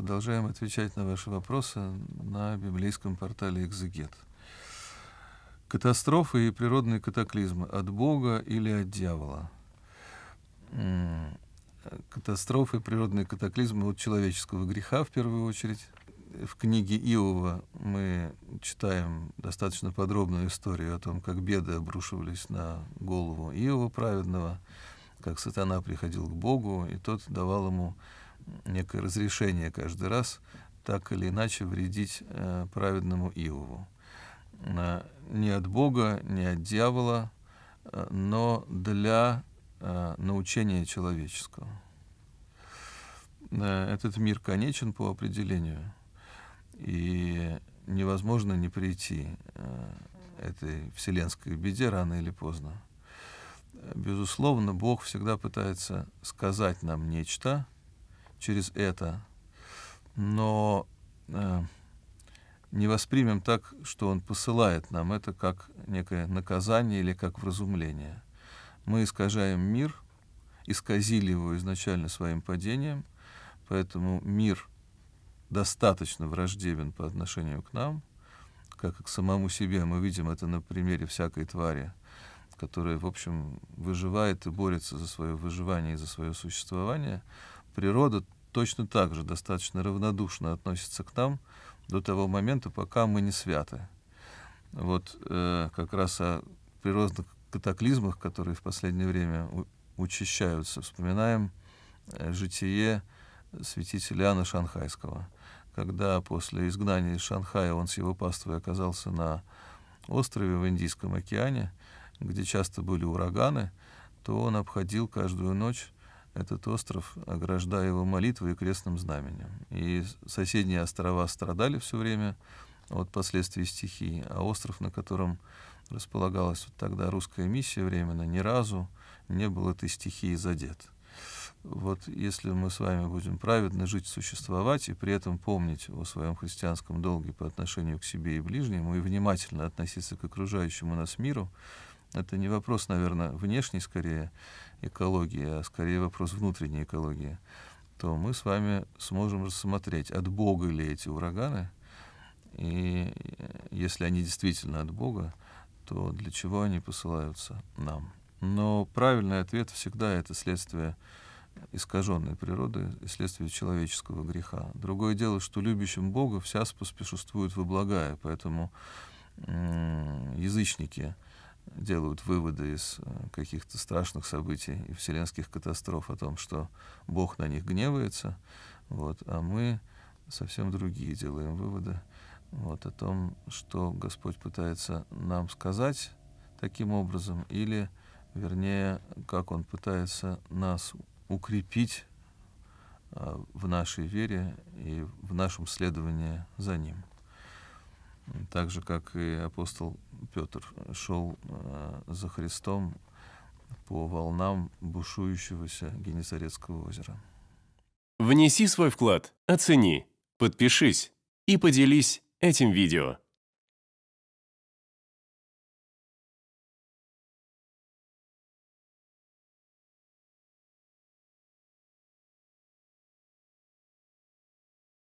Продолжаем отвечать на ваши вопросы на библейском портале «Экзегет». Катастрофы и природные катаклизмы от Бога или от дьявола? Катастрофы, и природные катаклизмы от человеческого греха, в первую очередь. В книге Иова мы читаем достаточно подробную историю о том, как беды обрушивались на голову Иова праведного, как сатана приходил к Богу, и тот давал ему некое разрешение каждый раз так или иначе вредить э, праведному Иову. Э, не от Бога, не от дьявола, э, но для э, научения человеческого. Э, этот мир конечен по определению, и невозможно не прийти э, этой вселенской беде рано или поздно. Безусловно, Бог всегда пытается сказать нам нечто, через это, но э, не воспримем так, что Он посылает нам это как некое наказание или как вразумление. Мы искажаем мир, исказили его изначально своим падением, поэтому мир достаточно враждебен по отношению к нам, как и к самому себе. Мы видим это на примере всякой твари, которая, в общем, выживает и борется за свое выживание и за свое существование, природа точно так же достаточно равнодушно относится к нам до того момента, пока мы не святы. Вот э, как раз о природных катаклизмах, которые в последнее время учащаются, вспоминаем э, житие святителя Иоанна Шанхайского, когда после изгнания из Шанхая он с его паствой оказался на острове в Индийском океане, где часто были ураганы, то он обходил каждую ночь этот остров, ограждая его молитвой и крестным знаменем. И соседние острова страдали все время от последствий стихии, а остров, на котором располагалась вот тогда русская миссия временно, ни разу не был этой стихии задет. Вот если мы с вами будем праведно жить, существовать и при этом помнить о своем христианском долге по отношению к себе и ближнему и внимательно относиться к окружающему нас миру, это не вопрос, наверное, внешней скорее экологии, а скорее вопрос внутренней экологии, то мы с вами сможем рассмотреть, от Бога ли эти ураганы, и если они действительно от Бога, то для чего они посылаются нам. Но правильный ответ всегда это следствие искаженной природы и следствие человеческого греха. Другое дело, что любящим Бога вся поспешествует во благая, поэтому язычники — делают выводы из э, каких-то страшных событий и вселенских катастроф о том, что Бог на них гневается, вот, а мы совсем другие делаем выводы вот, о том, что Господь пытается нам сказать таким образом, или, вернее, как Он пытается нас укрепить э, в нашей вере и в нашем следовании за Ним так же, как и апостол Петр, шел э, за Христом по волнам бушующегося Генесарецкого озера. Внеси свой вклад, оцени, подпишись и поделись этим видео.